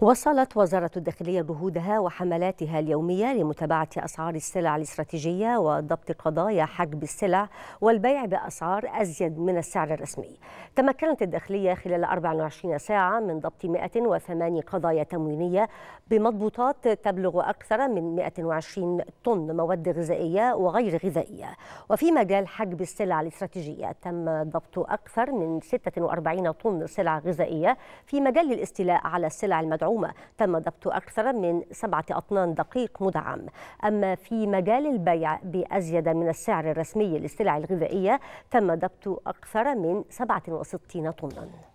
وصلت وزارة الداخلية جهودها وحملاتها اليومية لمتابعة أسعار السلع الاستراتيجية وضبط قضايا حجب السلع والبيع بأسعار أزيد من السعر الرسمي تمكنت الداخلية خلال 24 ساعة من ضبط 108 قضايا تموينية بمضبوطات تبلغ أكثر من 120 طن مواد غذائية وغير غذائية وفي مجال حجب السلع الاستراتيجية تم ضبط أكثر من 46 طن سلع غذائية في مجال الاستيلاء على السلع المدعومة المدعومة تم ضبط أكثر من سبعة أطنان دقيق مدعم أما في مجال البيع بأزيد من السعر الرسمي للسلع الغذائية تم ضبط أكثر من 67 طناً